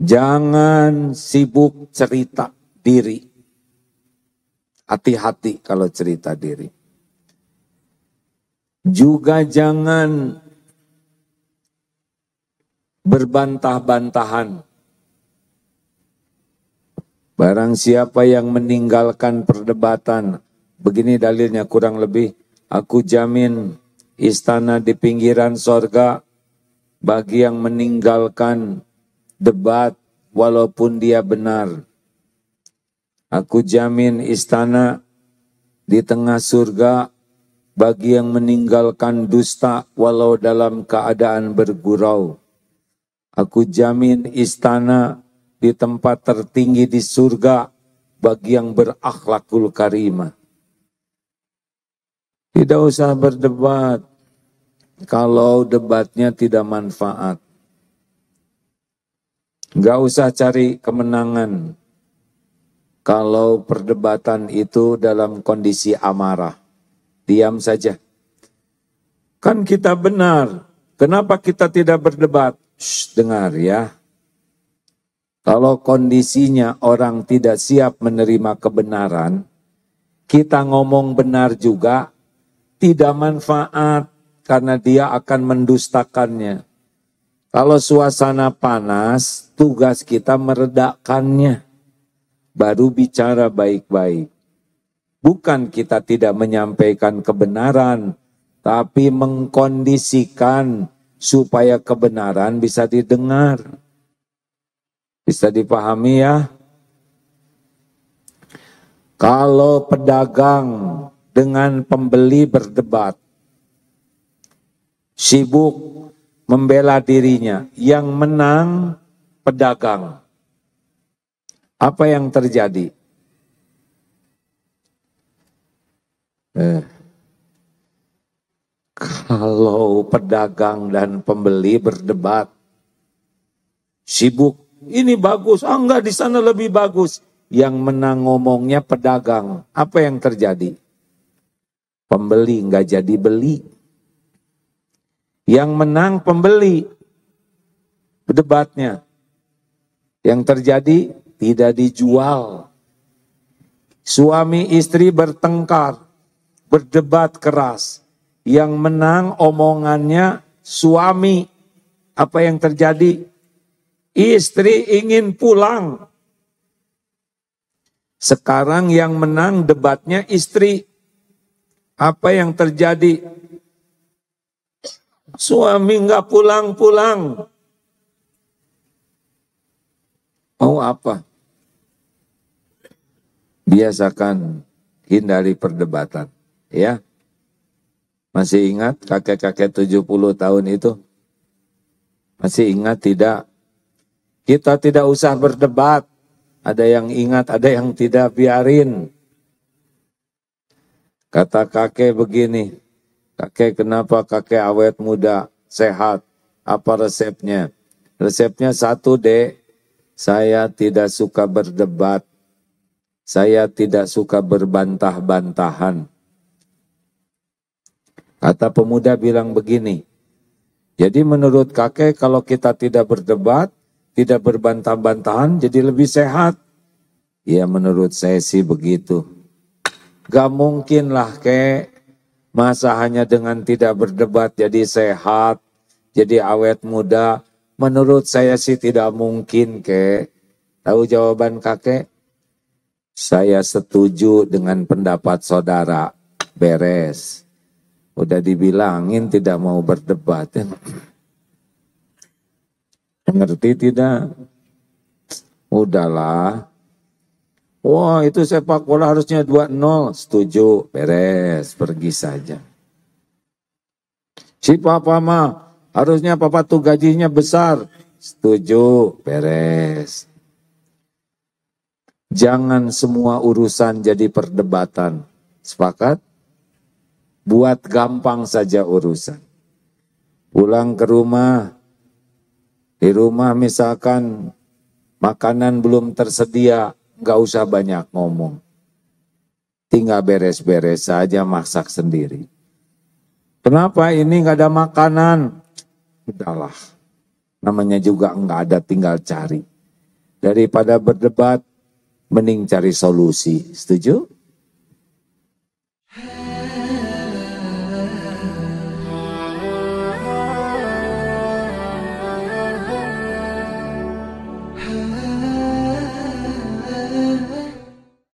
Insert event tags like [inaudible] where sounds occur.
Jangan sibuk cerita diri. Hati-hati kalau cerita diri. Juga jangan berbantah-bantahan. Barang siapa yang meninggalkan perdebatan, begini dalilnya kurang lebih, aku jamin istana di pinggiran sorga bagi yang meninggalkan debat walaupun dia benar. Aku jamin istana di tengah surga bagi yang meninggalkan dusta walau dalam keadaan bergurau. Aku jamin istana di tempat tertinggi di surga bagi yang berakhlakul karimah. Tidak usah berdebat kalau debatnya tidak manfaat. Gak usah cari kemenangan. Kalau perdebatan itu dalam kondisi amarah. Diam saja. Kan kita benar. Kenapa kita tidak berdebat? Shh, dengar ya. Kalau kondisinya orang tidak siap menerima kebenaran, kita ngomong benar juga tidak manfaat karena dia akan mendustakannya. Kalau suasana panas, tugas kita meredakannya. Baru bicara baik-baik. Bukan kita tidak menyampaikan kebenaran, tapi mengkondisikan supaya kebenaran bisa didengar. Bisa dipahami ya? Kalau pedagang dengan pembeli berdebat, sibuk membela dirinya. Yang menang pedagang. Apa yang terjadi? Eh, kalau pedagang dan pembeli berdebat, sibuk, ini bagus, ah enggak di sana lebih bagus. Yang menang ngomongnya pedagang, apa yang terjadi? Pembeli enggak jadi beli. Yang menang pembeli debatnya. Yang terjadi tidak dijual. Suami istri bertengkar, berdebat keras. Yang menang omongannya suami. Apa yang terjadi? Istri ingin pulang. Sekarang yang menang debatnya istri. Apa yang terjadi? Suami nggak pulang-pulang. Mau apa? Biasakan hindari perdebatan, ya. Masih ingat kakek-kakek 70 tahun itu? Masih ingat tidak? Kita tidak usah berdebat. Ada yang ingat, ada yang tidak, biarin. Kata kakek begini, Kakek kenapa kakek awet muda, sehat? Apa resepnya? Resepnya satu deh, saya tidak suka berdebat. Saya tidak suka berbantah-bantahan. Kata pemuda bilang begini, jadi menurut kakek kalau kita tidak berdebat, tidak berbantah-bantahan jadi lebih sehat. Ya menurut saya sih begitu. Gak mungkin lah kek Masa hanya dengan tidak berdebat jadi sehat, jadi awet muda? Menurut saya sih tidak mungkin, Kek. Tahu jawaban kakek? Saya setuju dengan pendapat saudara. Beres. Udah dibilangin tidak mau berdebat. [laughs] Ngerti tidak? Udahlah, Wah itu sepak bola harusnya 2-0. Setuju, beres, pergi saja. Si papa mah harusnya papa tuh gajinya besar. Setuju, beres. Jangan semua urusan jadi perdebatan. Sepakat? Buat gampang saja urusan. Pulang ke rumah, di rumah misalkan makanan belum tersedia, nggak usah banyak ngomong. Tinggal beres-beres saja masak sendiri. Kenapa ini nggak ada makanan? Udahlah, namanya juga nggak ada tinggal cari. Daripada berdebat, mending cari solusi. Setuju?